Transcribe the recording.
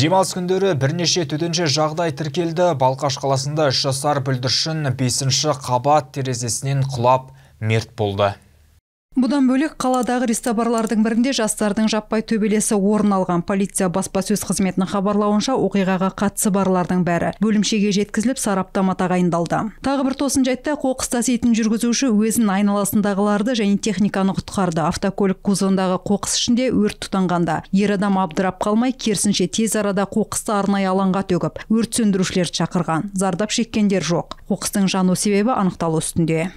демалыс күндері бірнеше төтенше жағдай тіркелді балқаш қаласында үш жасар бүлдіршін бесінші қабат терезесінен құлап мерт болды бұдан бөлек қаладағы рестобарлардың бірінде жастардың жаппай төбелесі орын алған полиция баспасөз қызметінің хабарлауынша оқиғаға қатысы барлардың бәрі бөлімшеге жеткізіліп сараптама тағайындалды тағы бір тосын жайтта қоқыс таситын жүргізуші өзін айналасындағыларды және техниканы құтқарды автокөлік кузовындағы қоқыс ішінде өрт тұтанғанда ер адам абдырап қалмай керісінше тез арада қоқысты арнайы алаңға төгіп өрт сөндірушілерді шақырған зардап шеккендер жоқ қоқыстың жану себебі анықталу үстінде